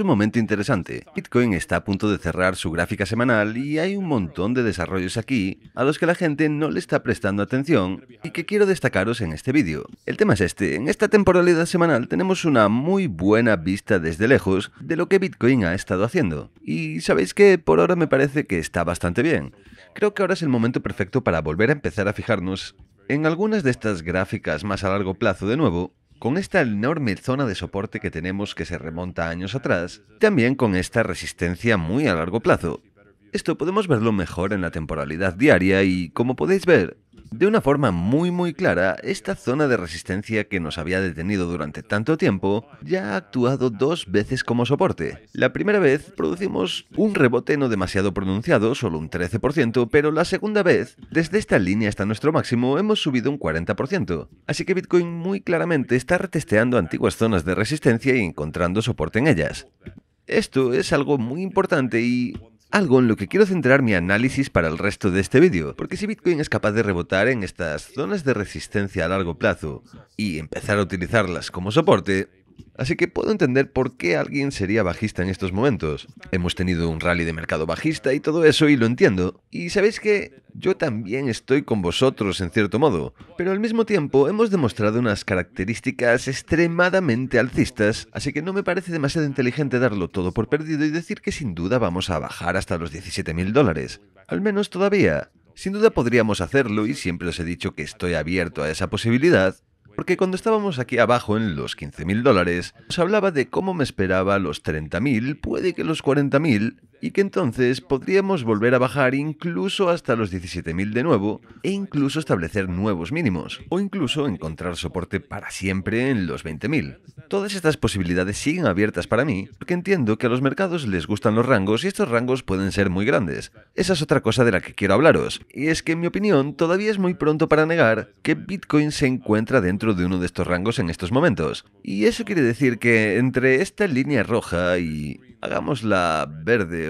un momento interesante. Bitcoin está a punto de cerrar su gráfica semanal y hay un montón de desarrollos aquí a los que la gente no le está prestando atención y que quiero destacaros en este vídeo. El tema es este. En esta temporalidad semanal tenemos una muy buena vista desde lejos de lo que Bitcoin ha estado haciendo. Y sabéis que por ahora me parece que está bastante bien. Creo que ahora es el momento perfecto para volver a empezar a fijarnos en algunas de estas gráficas más a largo plazo de nuevo con esta enorme zona de soporte que tenemos que se remonta años atrás, también con esta resistencia muy a largo plazo, esto podemos verlo mejor en la temporalidad diaria y, como podéis ver, de una forma muy muy clara, esta zona de resistencia que nos había detenido durante tanto tiempo ya ha actuado dos veces como soporte. La primera vez producimos un rebote no demasiado pronunciado, solo un 13%, pero la segunda vez, desde esta línea hasta nuestro máximo, hemos subido un 40%. Así que Bitcoin muy claramente está retesteando antiguas zonas de resistencia y encontrando soporte en ellas. Esto es algo muy importante y algo en lo que quiero centrar mi análisis para el resto de este vídeo, porque si Bitcoin es capaz de rebotar en estas zonas de resistencia a largo plazo y empezar a utilizarlas como soporte, Así que puedo entender por qué alguien sería bajista en estos momentos. Hemos tenido un rally de mercado bajista y todo eso y lo entiendo. Y sabéis que yo también estoy con vosotros en cierto modo, pero al mismo tiempo hemos demostrado unas características extremadamente alcistas, así que no me parece demasiado inteligente darlo todo por perdido y decir que sin duda vamos a bajar hasta los 17.000 dólares. Al menos todavía. Sin duda podríamos hacerlo y siempre os he dicho que estoy abierto a esa posibilidad, porque cuando estábamos aquí abajo en los 15.000 dólares, os hablaba de cómo me esperaba los 30.000, puede que los 40.000, y que entonces podríamos volver a bajar incluso hasta los 17.000 de nuevo e incluso establecer nuevos mínimos o incluso encontrar soporte para siempre en los 20.000. Todas estas posibilidades siguen abiertas para mí porque entiendo que a los mercados les gustan los rangos y estos rangos pueden ser muy grandes. Esa es otra cosa de la que quiero hablaros y es que en mi opinión todavía es muy pronto para negar que Bitcoin se encuentra dentro de uno de estos rangos en estos momentos. Y eso quiere decir que entre esta línea roja y hagámosla verde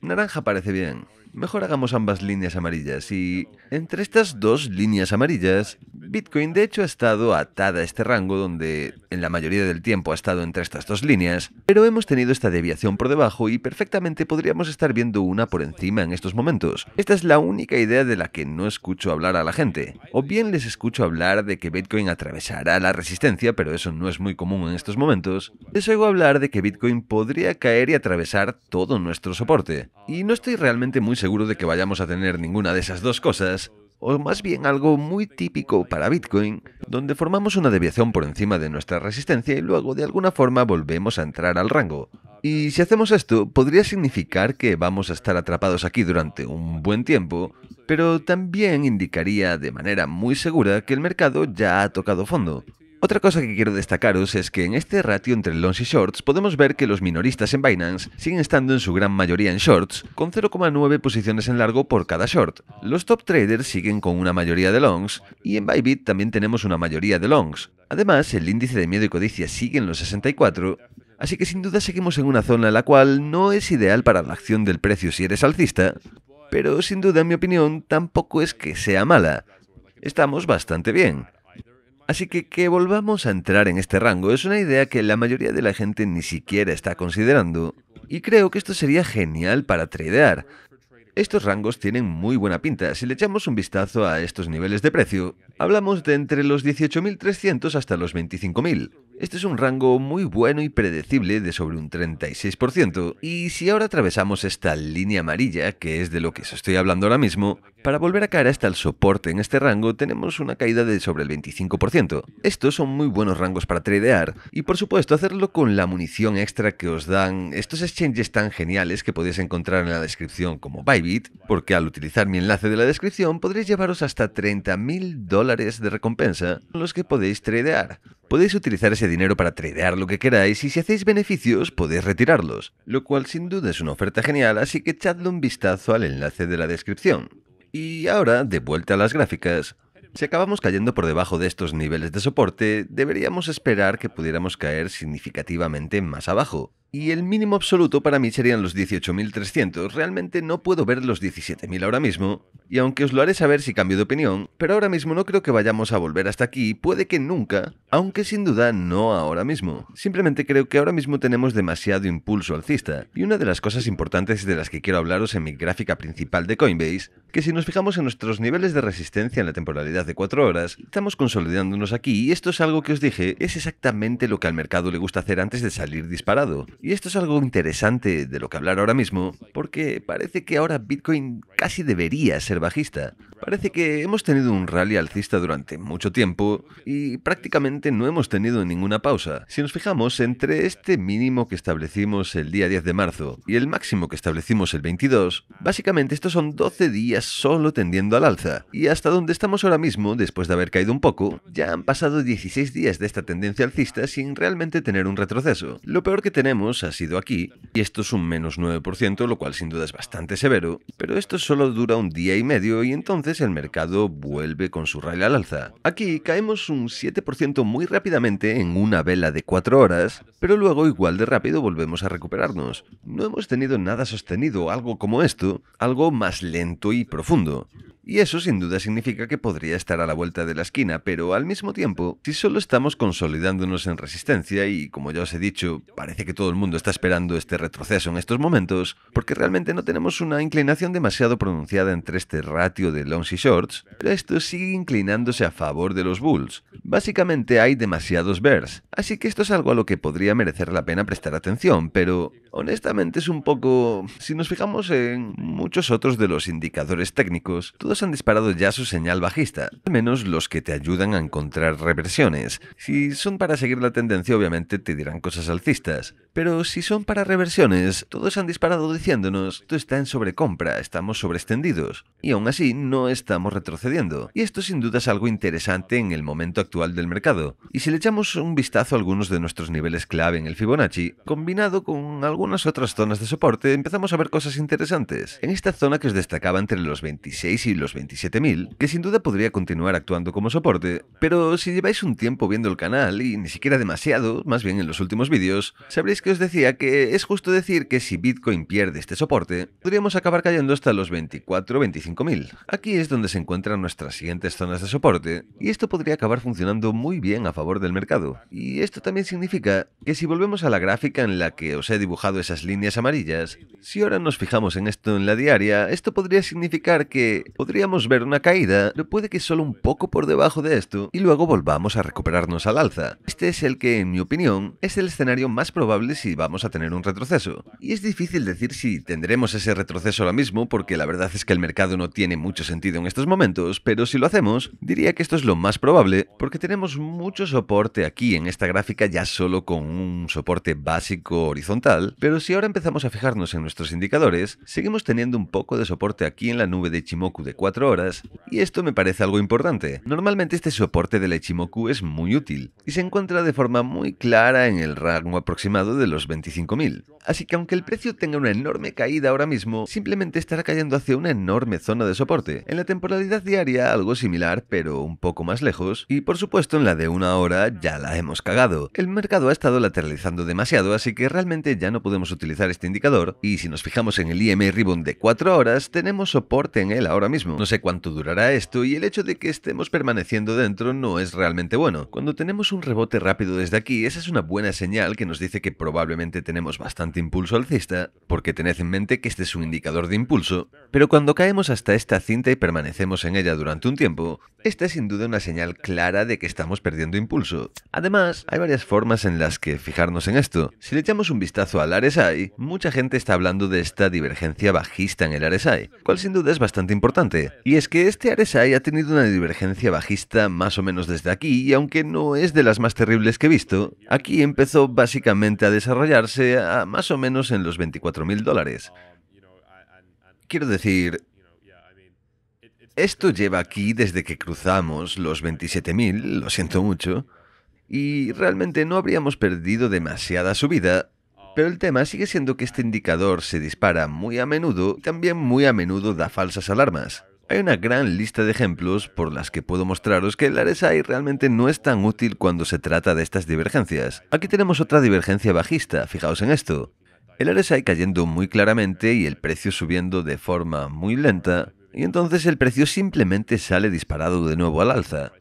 naranja parece bien. Mejor hagamos ambas líneas amarillas y entre estas dos líneas amarillas, Bitcoin de hecho ha estado atada a este rango donde en la mayoría del tiempo ha estado entre estas dos líneas, pero hemos tenido esta deviación por debajo y perfectamente podríamos estar viendo una por encima en estos momentos. Esta es la única idea de la que no escucho hablar a la gente, o bien les escucho hablar de que Bitcoin atravesará la resistencia, pero eso no es muy común en estos momentos, les oigo hablar de que Bitcoin podría caer y atravesar todo nuestro soporte, y no estoy realmente muy seguro de que vayamos a tener ninguna de esas dos cosas, o más bien algo muy típico para Bitcoin, donde formamos una deviación por encima de nuestra resistencia y luego de alguna forma volvemos a entrar al rango. Y si hacemos esto, podría significar que vamos a estar atrapados aquí durante un buen tiempo, pero también indicaría de manera muy segura que el mercado ya ha tocado fondo. Otra cosa que quiero destacaros es que en este ratio entre longs y shorts podemos ver que los minoristas en Binance siguen estando en su gran mayoría en shorts, con 0,9 posiciones en largo por cada short. Los top traders siguen con una mayoría de longs y en Bybit también tenemos una mayoría de longs. Además, el índice de miedo y codicia sigue en los 64, así que sin duda seguimos en una zona la cual no es ideal para la acción del precio si eres alcista, pero sin duda en mi opinión tampoco es que sea mala. Estamos bastante bien. Así que que volvamos a entrar en este rango es una idea que la mayoría de la gente ni siquiera está considerando, y creo que esto sería genial para tradear. Estos rangos tienen muy buena pinta. Si le echamos un vistazo a estos niveles de precio, hablamos de entre los 18.300 hasta los 25.000. Este es un rango muy bueno y predecible de sobre un 36%, y si ahora atravesamos esta línea amarilla, que es de lo que os estoy hablando ahora mismo, para volver a caer hasta el soporte en este rango tenemos una caída de sobre el 25%. Estos son muy buenos rangos para tradear, y por supuesto hacerlo con la munición extra que os dan estos exchanges tan geniales que podéis encontrar en la descripción como Bybit, porque al utilizar mi enlace de la descripción podréis llevaros hasta 30.000 dólares de recompensa, los que podéis tradear. Podéis utilizar ese dinero para tradear lo que queráis y si hacéis beneficios podéis retirarlos, lo cual sin duda es una oferta genial, así que echadle un vistazo al enlace de la descripción. Y ahora, de vuelta a las gráficas. Si acabamos cayendo por debajo de estos niveles de soporte, deberíamos esperar que pudiéramos caer significativamente más abajo. Y el mínimo absoluto para mí serían los 18.300, realmente no puedo ver los 17.000 ahora mismo, y aunque os lo haré saber si cambio de opinión, pero ahora mismo no creo que vayamos a volver hasta aquí, puede que nunca, aunque sin duda no ahora mismo. Simplemente creo que ahora mismo tenemos demasiado impulso alcista, y una de las cosas importantes de las que quiero hablaros en mi gráfica principal de Coinbase, que si nos fijamos en nuestros niveles de resistencia en la temporalidad de 4 horas, estamos consolidándonos aquí, y esto es algo que os dije, es exactamente lo que al mercado le gusta hacer antes de salir disparado. Y esto es algo interesante de lo que hablar ahora mismo, porque parece que ahora Bitcoin casi debería ser bajista. Parece que hemos tenido un rally alcista durante mucho tiempo, y prácticamente no hemos tenido ninguna pausa. Si nos fijamos entre este mínimo que establecimos el día 10 de marzo y el máximo que establecimos el 22, básicamente estos son 12 días solo tendiendo al alza. Y hasta donde estamos ahora mismo, después de haber caído un poco, ya han pasado 16 días de esta tendencia alcista sin realmente tener un retroceso. Lo peor que tenemos ha sido aquí, y esto es un menos 9%, lo cual sin duda es bastante severo, pero esto solo dura un día y medio y entonces el mercado vuelve con su rail al alza. Aquí caemos un 7% muy rápidamente en una vela de cuatro horas, pero luego igual de rápido volvemos a recuperarnos. No hemos tenido nada sostenido, algo como esto, algo más lento y profundo. Y eso sin duda significa que podría estar a la vuelta de la esquina, pero al mismo tiempo, si solo estamos consolidándonos en resistencia y, como ya os he dicho, parece que todo el mundo está esperando este retroceso en estos momentos, porque realmente no tenemos una inclinación demasiado pronunciada entre este ratio de longs y shorts, pero esto sigue inclinándose a favor de los bulls. Básicamente hay demasiados bears, así que esto es algo a lo que podría merecer la pena prestar atención, pero honestamente es un poco... Si nos fijamos en muchos otros de los indicadores técnicos, todos han disparado ya su señal bajista, al menos los que te ayudan a encontrar reversiones. Si son para seguir la tendencia, obviamente te dirán cosas alcistas. Pero si son para reversiones, todos han disparado diciéndonos, tú está en sobrecompra, estamos sobreextendidos. Y aún así, no estamos retrocediendo. Y esto sin duda es algo interesante en el momento actual del mercado. Y si le echamos un vistazo a algunos de nuestros niveles clave en el Fibonacci, combinado con algunas otras zonas de soporte, empezamos a ver cosas interesantes. En esta zona que os destacaba entre los 26 y los 27.000, que sin duda podría continuar actuando como soporte, pero si lleváis un tiempo viendo el canal, y ni siquiera demasiado, más bien en los últimos vídeos, sabréis que os decía que es justo decir que si Bitcoin pierde este soporte, podríamos acabar cayendo hasta los 24 25.000. Aquí es donde se encuentran nuestras siguientes zonas de soporte, y esto podría acabar funcionando muy bien a favor del mercado. Y esto también significa que si volvemos a la gráfica en la que os he dibujado esas líneas amarillas, si ahora nos fijamos en esto en la diaria, esto podría significar que podríamos ver una caída, pero puede que solo un poco por debajo de esto, y luego volvamos a recuperarnos al alza. Este es el que, en mi opinión, es el escenario más probable si vamos a tener un retroceso. Y es difícil decir si tendremos ese retroceso ahora mismo, porque la verdad es que el mercado no tiene mucho sentido en estos momentos, pero si lo hacemos, diría que esto es lo más probable, porque tenemos mucho soporte aquí en esta gráfica ya solo con un soporte básico horizontal, pero si ahora empezamos a fijarnos en nuestros indicadores, seguimos teniendo un poco de soporte aquí en la nube de Chimoku de 4 horas, y esto me parece algo importante. Normalmente este soporte del Ichimoku es muy útil, y se encuentra de forma muy clara en el rango aproximado de los 25.000. Así que aunque el precio tenga una enorme caída ahora mismo, simplemente estará cayendo hacia una enorme zona de soporte. En la temporalidad diaria algo similar, pero un poco más lejos, y por supuesto en la de una hora ya la hemos cagado. El mercado ha estado lateralizando demasiado, así que realmente ya no podemos utilizar este indicador, y si nos fijamos en el IM Ribbon de 4 horas, tenemos soporte en él ahora mismo no sé cuánto durará esto y el hecho de que estemos permaneciendo dentro no es realmente bueno. Cuando tenemos un rebote rápido desde aquí, esa es una buena señal que nos dice que probablemente tenemos bastante impulso alcista, porque tened en mente que este es un indicador de impulso, pero cuando caemos hasta esta cinta y permanecemos en ella durante un tiempo, esta es sin duda una señal clara de que estamos perdiendo impulso. Además, hay varias formas en las que fijarnos en esto. Si le echamos un vistazo al RSI, mucha gente está hablando de esta divergencia bajista en el RSI, cual sin duda es bastante importante este. Y es que este Aresai ha tenido una divergencia bajista más o menos desde aquí, y aunque no es de las más terribles que he visto, aquí empezó básicamente a desarrollarse a más o menos en los 24.000 dólares. Quiero decir, esto lleva aquí desde que cruzamos los 27.000, lo siento mucho, y realmente no habríamos perdido demasiada subida, pero el tema sigue siendo que este indicador se dispara muy a menudo y también muy a menudo da falsas alarmas. Hay una gran lista de ejemplos por las que puedo mostraros que el RSI realmente no es tan útil cuando se trata de estas divergencias. Aquí tenemos otra divergencia bajista, fijaos en esto. El RSI cayendo muy claramente y el precio subiendo de forma muy lenta, y entonces el precio simplemente sale disparado de nuevo al alza.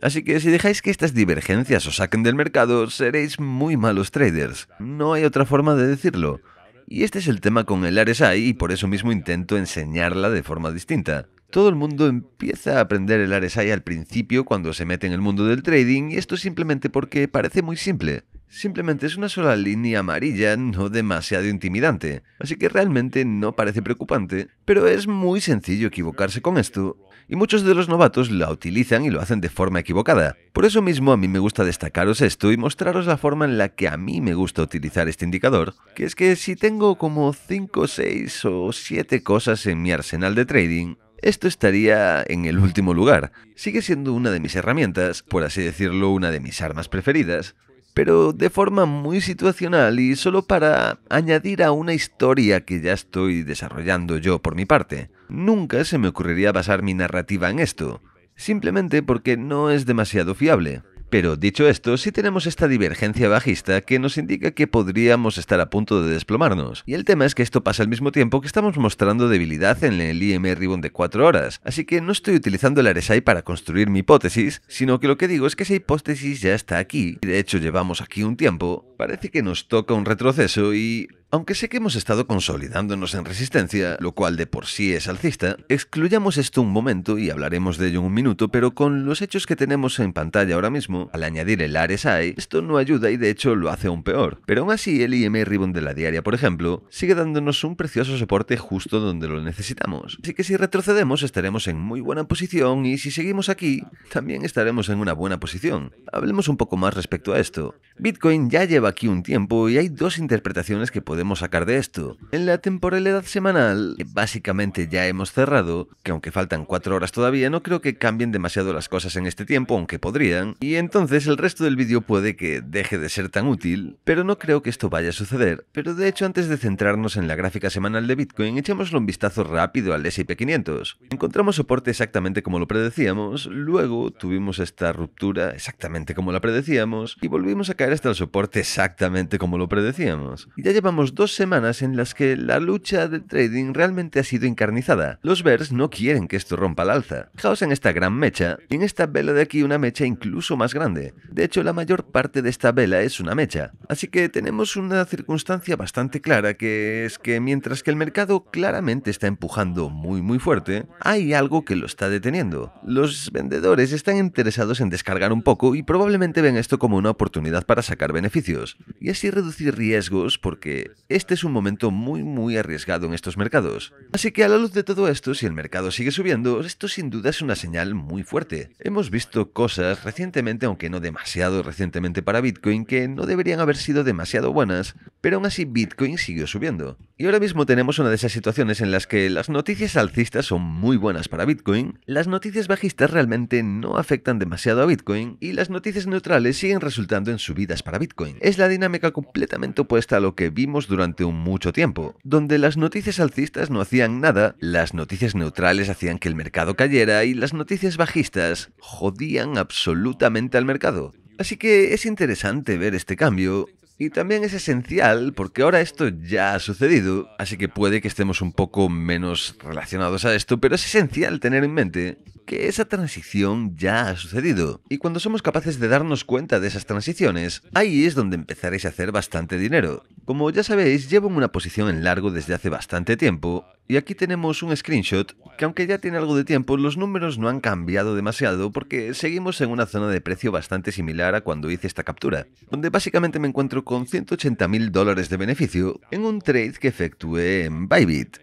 Así que si dejáis que estas divergencias os saquen del mercado, seréis muy malos traders. No hay otra forma de decirlo. Y este es el tema con el RSI y por eso mismo intento enseñarla de forma distinta. Todo el mundo empieza a aprender el RSI al principio cuando se mete en el mundo del trading y esto simplemente porque parece muy simple. Simplemente es una sola línea amarilla no demasiado intimidante, así que realmente no parece preocupante, pero es muy sencillo equivocarse con esto y muchos de los novatos la utilizan y lo hacen de forma equivocada. Por eso mismo a mí me gusta destacaros esto y mostraros la forma en la que a mí me gusta utilizar este indicador, que es que si tengo como 5, 6 o 7 cosas en mi arsenal de trading, esto estaría en el último lugar. Sigue siendo una de mis herramientas, por así decirlo, una de mis armas preferidas, pero de forma muy situacional y solo para añadir a una historia que ya estoy desarrollando yo por mi parte. Nunca se me ocurriría basar mi narrativa en esto, simplemente porque no es demasiado fiable. Pero dicho esto, sí tenemos esta divergencia bajista que nos indica que podríamos estar a punto de desplomarnos. Y el tema es que esto pasa al mismo tiempo que estamos mostrando debilidad en el IM Ribbon de 4 horas, así que no estoy utilizando el RSI para construir mi hipótesis, sino que lo que digo es que esa hipótesis ya está aquí, y de hecho llevamos aquí un tiempo, parece que nos toca un retroceso y aunque sé que hemos estado consolidándonos en resistencia, lo cual de por sí es alcista, excluyamos esto un momento y hablaremos de ello en un minuto, pero con los hechos que tenemos en pantalla ahora mismo, al añadir el RSI, e, esto no ayuda y de hecho lo hace aún peor. Pero aún así, el IMA e Ribbon de la diaria, por ejemplo, sigue dándonos un precioso soporte justo donde lo necesitamos. Así que si retrocedemos estaremos en muy buena posición y si seguimos aquí, también estaremos en una buena posición. Hablemos un poco más respecto a esto. Bitcoin ya lleva aquí un tiempo y hay dos interpretaciones que podemos podemos sacar de esto? En la temporalidad semanal, que básicamente ya hemos cerrado, que aunque faltan 4 horas todavía, no creo que cambien demasiado las cosas en este tiempo, aunque podrían, y entonces el resto del vídeo puede que deje de ser tan útil, pero no creo que esto vaya a suceder. Pero de hecho, antes de centrarnos en la gráfica semanal de Bitcoin, echémosle un vistazo rápido al S&P 500. Encontramos soporte exactamente como lo predecíamos, luego tuvimos esta ruptura exactamente como la predecíamos, y volvimos a caer hasta el soporte exactamente como lo predecíamos. Y ya llevamos dos semanas en las que la lucha de trading realmente ha sido encarnizada. Los bears no quieren que esto rompa la alza. Fijaos en esta gran mecha, en esta vela de aquí una mecha incluso más grande. De hecho, la mayor parte de esta vela es una mecha. Así que tenemos una circunstancia bastante clara, que es que mientras que el mercado claramente está empujando muy muy fuerte, hay algo que lo está deteniendo. Los vendedores están interesados en descargar un poco y probablemente ven esto como una oportunidad para sacar beneficios, y así reducir riesgos porque este es un momento muy muy arriesgado en estos mercados. Así que a la luz de todo esto, si el mercado sigue subiendo, esto sin duda es una señal muy fuerte. Hemos visto cosas recientemente, aunque no demasiado recientemente para Bitcoin, que no deberían haber sido demasiado buenas, pero aún así Bitcoin siguió subiendo. Y ahora mismo tenemos una de esas situaciones en las que las noticias alcistas son muy buenas para Bitcoin, las noticias bajistas realmente no afectan demasiado a Bitcoin y las noticias neutrales siguen resultando en subidas para Bitcoin. Es la dinámica completamente opuesta a lo que vimos durante un mucho tiempo. Donde las noticias alcistas no hacían nada, las noticias neutrales hacían que el mercado cayera y las noticias bajistas jodían absolutamente al mercado. Así que es interesante ver este cambio. Y también es esencial porque ahora esto ya ha sucedido, así que puede que estemos un poco menos relacionados a esto, pero es esencial tener en mente que esa transición ya ha sucedido. Y cuando somos capaces de darnos cuenta de esas transiciones, ahí es donde empezaréis a hacer bastante dinero. Como ya sabéis, llevo una posición en largo desde hace bastante tiempo, y aquí tenemos un screenshot que aunque ya tiene algo de tiempo, los números no han cambiado demasiado porque seguimos en una zona de precio bastante similar a cuando hice esta captura, donde básicamente me encuentro con 180 mil dólares de beneficio en un trade que efectué en Bybit.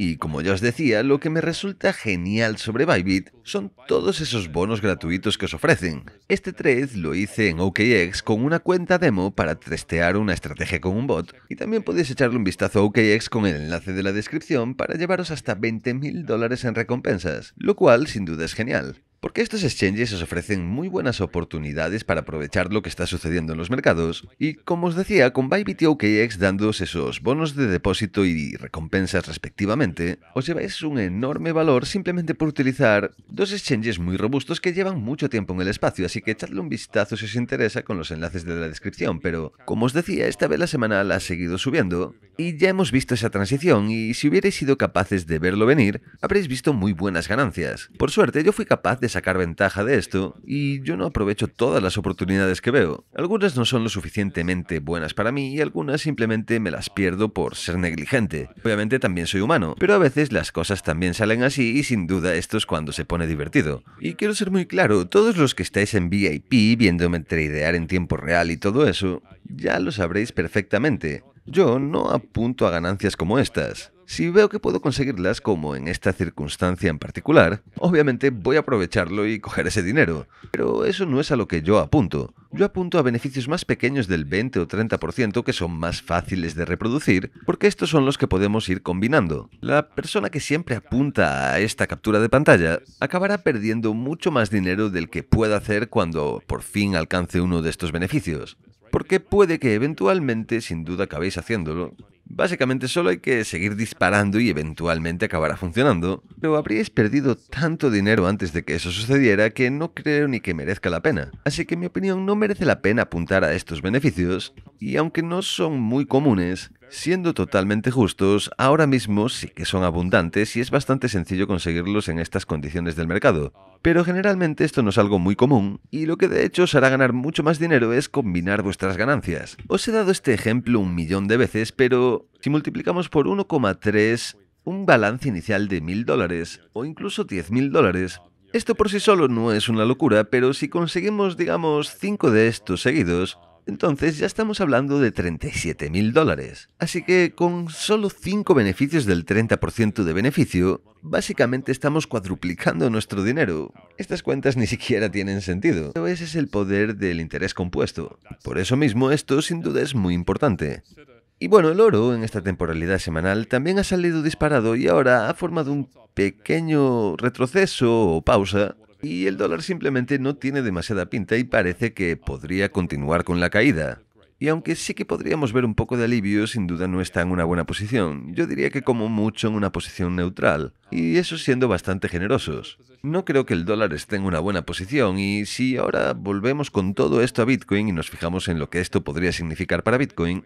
Y como ya os decía, lo que me resulta genial sobre Bybit son todos esos bonos gratuitos que os ofrecen. Este trade lo hice en OKX con una cuenta demo para testear una estrategia con un bot, y también podéis echarle un vistazo a OKX con el enlace de la descripción para llevaros hasta 20.000 dólares en recompensas, lo cual sin duda es genial. Porque estos exchanges os ofrecen muy buenas oportunidades para aprovechar lo que está sucediendo en los mercados. Y como os decía, con Bybit y dándoos esos bonos de depósito y recompensas respectivamente, os lleváis un enorme valor simplemente por utilizar dos exchanges muy robustos que llevan mucho tiempo en el espacio, así que echadle un vistazo si os interesa con los enlaces de la descripción. Pero, como os decía, esta vela semanal ha seguido subiendo y ya hemos visto esa transición y si hubierais sido capaces de verlo venir, habréis visto muy buenas ganancias. Por suerte, yo fui capaz de sacar ventaja de esto y yo no aprovecho todas las oportunidades que veo. Algunas no son lo suficientemente buenas para mí y algunas simplemente me las pierdo por ser negligente. Obviamente también soy humano, pero a veces las cosas también salen así y sin duda esto es cuando se pone divertido. Y quiero ser muy claro, todos los que estáis en VIP viéndome tradear en tiempo real y todo eso, ya lo sabréis perfectamente. Yo no apunto a ganancias como estas. Si veo que puedo conseguirlas, como en esta circunstancia en particular, obviamente voy a aprovecharlo y coger ese dinero. Pero eso no es a lo que yo apunto. Yo apunto a beneficios más pequeños del 20 o 30% que son más fáciles de reproducir, porque estos son los que podemos ir combinando. La persona que siempre apunta a esta captura de pantalla acabará perdiendo mucho más dinero del que pueda hacer cuando por fin alcance uno de estos beneficios. Porque puede que eventualmente, sin duda acabéis haciéndolo, Básicamente solo hay que seguir disparando y eventualmente acabará funcionando, pero habríais perdido tanto dinero antes de que eso sucediera que no creo ni que merezca la pena. Así que en mi opinión no merece la pena apuntar a estos beneficios, y aunque no son muy comunes, Siendo totalmente justos, ahora mismo sí que son abundantes y es bastante sencillo conseguirlos en estas condiciones del mercado. Pero generalmente esto no es algo muy común y lo que de hecho os hará ganar mucho más dinero es combinar vuestras ganancias. Os he dado este ejemplo un millón de veces, pero si multiplicamos por 1,3 un balance inicial de 1.000 dólares o incluso 10.000 dólares, esto por sí solo no es una locura, pero si conseguimos, digamos, 5 de estos seguidos, entonces ya estamos hablando de 37 mil dólares. Así que con solo 5 beneficios del 30% de beneficio, básicamente estamos cuadruplicando nuestro dinero. Estas cuentas ni siquiera tienen sentido. Pero ese es el poder del interés compuesto. Por eso mismo esto sin duda es muy importante. Y bueno, el oro en esta temporalidad semanal también ha salido disparado y ahora ha formado un pequeño retroceso o pausa y el dólar simplemente no tiene demasiada pinta y parece que podría continuar con la caída. Y aunque sí que podríamos ver un poco de alivio, sin duda no está en una buena posición. Yo diría que como mucho en una posición neutral. Y eso siendo bastante generosos. No creo que el dólar esté en una buena posición y si ahora volvemos con todo esto a Bitcoin y nos fijamos en lo que esto podría significar para Bitcoin,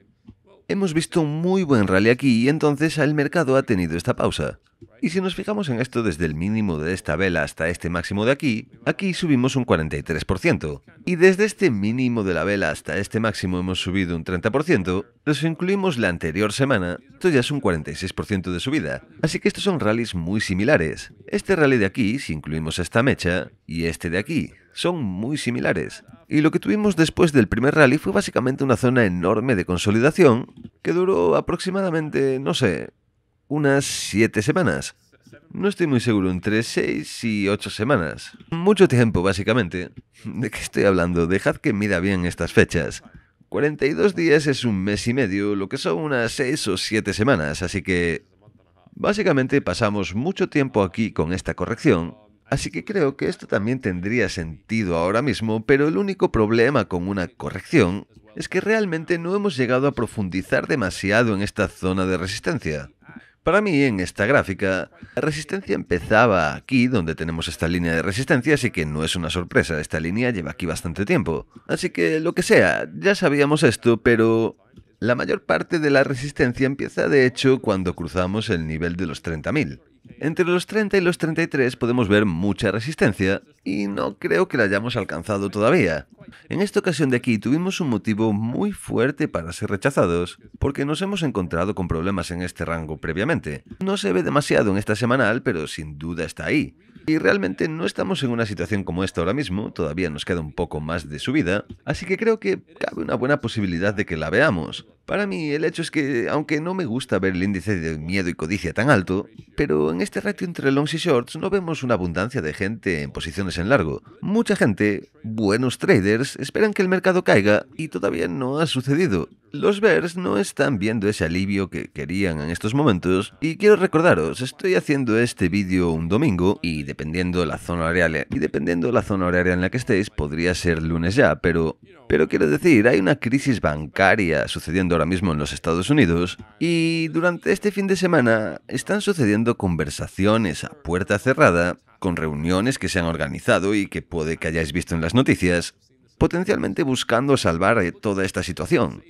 hemos visto un muy buen rally aquí y entonces el mercado ha tenido esta pausa. Y si nos fijamos en esto desde el mínimo de esta vela hasta este máximo de aquí, aquí subimos un 43%. Y desde este mínimo de la vela hasta este máximo hemos subido un 30%, si incluimos la anterior semana, esto ya es un 46% de subida. Así que estos son rallies muy similares. Este rally de aquí, si incluimos esta mecha, y este de aquí, son muy similares. Y lo que tuvimos después del primer rally fue básicamente una zona enorme de consolidación que duró aproximadamente, no sé, unas 7 semanas. No estoy muy seguro, entre seis y ocho semanas. Mucho tiempo, básicamente. ¿De qué estoy hablando? Dejad que mida bien estas fechas. 42 días es un mes y medio, lo que son unas seis o siete semanas, así que... Básicamente pasamos mucho tiempo aquí con esta corrección, así que creo que esto también tendría sentido ahora mismo, pero el único problema con una corrección es que realmente no hemos llegado a profundizar demasiado en esta zona de resistencia. Para mí, en esta gráfica, la resistencia empezaba aquí, donde tenemos esta línea de resistencia, así que no es una sorpresa, esta línea lleva aquí bastante tiempo. Así que, lo que sea, ya sabíamos esto, pero la mayor parte de la resistencia empieza de hecho cuando cruzamos el nivel de los 30.000. Entre los 30 y los 33 podemos ver mucha resistencia y no creo que la hayamos alcanzado todavía. En esta ocasión de aquí tuvimos un motivo muy fuerte para ser rechazados porque nos hemos encontrado con problemas en este rango previamente. No se ve demasiado en esta semanal, pero sin duda está ahí. Y realmente no estamos en una situación como esta ahora mismo, todavía nos queda un poco más de subida, así que creo que cabe una buena posibilidad de que la veamos. Para mí, el hecho es que, aunque no me gusta ver el índice de miedo y codicia tan alto, pero en este ratio entre longs y shorts no vemos una abundancia de gente en posiciones en largo. Mucha gente, buenos traders, esperan que el mercado caiga y todavía no ha sucedido. Los bears no están viendo ese alivio que querían en estos momentos y quiero recordaros, estoy haciendo este vídeo un domingo y dependiendo la zona horaria y dependiendo la zona horaria en la que estéis podría ser lunes ya, pero pero quiero decir, hay una crisis bancaria sucediendo ahora mismo en los Estados Unidos y durante este fin de semana están sucediendo conversaciones a puerta cerrada con reuniones que se han organizado y que puede que hayáis visto en las noticias, potencialmente buscando salvar eh, toda esta situación.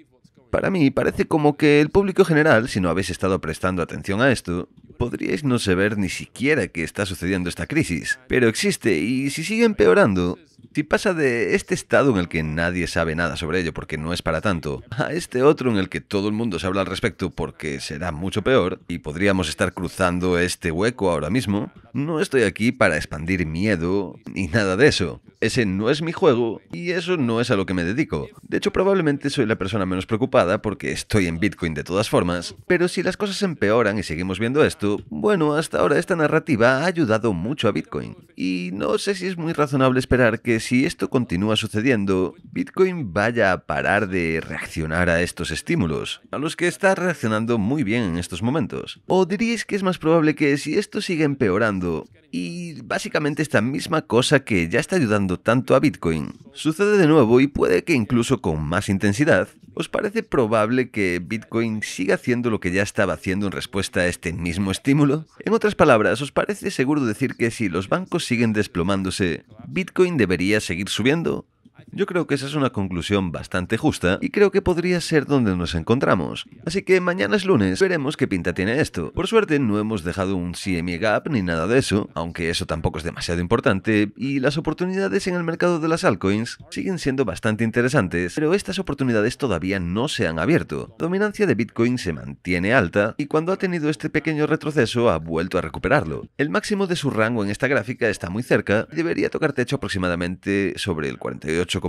Para mí parece como que el público general, si no habéis estado prestando atención a esto, podríais no saber ni siquiera que está sucediendo esta crisis, pero existe y si sigue empeorando, si pasa de este estado en el que nadie sabe nada sobre ello porque no es para tanto, a este otro en el que todo el mundo se habla al respecto porque será mucho peor y podríamos estar cruzando este hueco ahora mismo, no estoy aquí para expandir miedo ni nada de eso. Ese no es mi juego y eso no es a lo que me dedico. De hecho, probablemente soy la persona menos preocupada porque estoy en Bitcoin de todas formas, pero si las cosas empeoran y seguimos viendo esto, bueno, hasta ahora esta narrativa ha ayudado mucho a Bitcoin. Y no sé si es muy razonable esperar que si esto continúa sucediendo, Bitcoin vaya a parar de reaccionar a estos estímulos, a los que está reaccionando muy bien en estos momentos. ¿O diríais que es más probable que si esto sigue empeorando, y básicamente esta misma cosa que ya está ayudando tanto a Bitcoin, sucede de nuevo y puede que incluso con más intensidad, ¿Os parece probable que Bitcoin siga haciendo lo que ya estaba haciendo en respuesta a este mismo estímulo? En otras palabras, ¿os parece seguro decir que si los bancos siguen desplomándose, Bitcoin debería seguir subiendo? Yo creo que esa es una conclusión bastante justa y creo que podría ser donde nos encontramos. Así que mañana es lunes, veremos qué pinta tiene esto. Por suerte no hemos dejado un CME Gap ni nada de eso, aunque eso tampoco es demasiado importante, y las oportunidades en el mercado de las altcoins siguen siendo bastante interesantes, pero estas oportunidades todavía no se han abierto. La dominancia de Bitcoin se mantiene alta y cuando ha tenido este pequeño retroceso ha vuelto a recuperarlo. El máximo de su rango en esta gráfica está muy cerca y debería tocar techo aproximadamente sobre el 48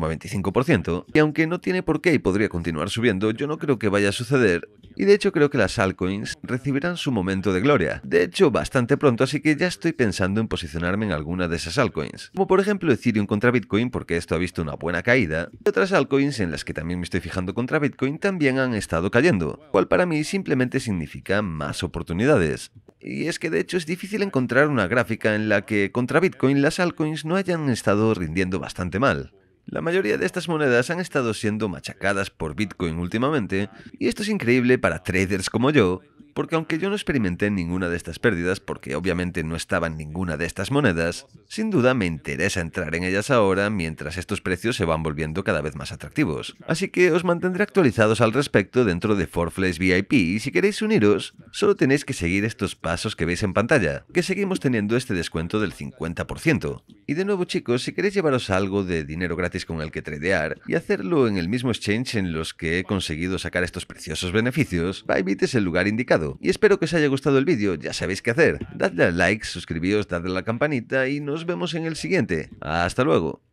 y aunque no tiene por qué y podría continuar subiendo, yo no creo que vaya a suceder, y de hecho creo que las altcoins recibirán su momento de gloria. De hecho, bastante pronto, así que ya estoy pensando en posicionarme en alguna de esas altcoins, como por ejemplo Ethereum contra Bitcoin, porque esto ha visto una buena caída, y otras altcoins en las que también me estoy fijando contra Bitcoin también han estado cayendo, cual para mí simplemente significa más oportunidades. Y es que de hecho es difícil encontrar una gráfica en la que contra Bitcoin las altcoins no hayan estado rindiendo bastante mal. La mayoría de estas monedas han estado siendo machacadas por Bitcoin últimamente, y esto es increíble para traders como yo, porque aunque yo no experimenté ninguna de estas pérdidas, porque obviamente no estaba en ninguna de estas monedas, sin duda me interesa entrar en ellas ahora mientras estos precios se van volviendo cada vez más atractivos. Así que os mantendré actualizados al respecto dentro de Forflex VIP y si queréis uniros, solo tenéis que seguir estos pasos que veis en pantalla, que seguimos teniendo este descuento del 50%. Y de nuevo chicos, si queréis llevaros algo de dinero gratis con el que tradear y hacerlo en el mismo exchange en los que he conseguido sacar estos preciosos beneficios, Bybit es el lugar indicado y espero que os haya gustado el vídeo, ya sabéis qué hacer. Dadle like, suscribíos, dadle a la campanita y nos vemos en el siguiente. Hasta luego.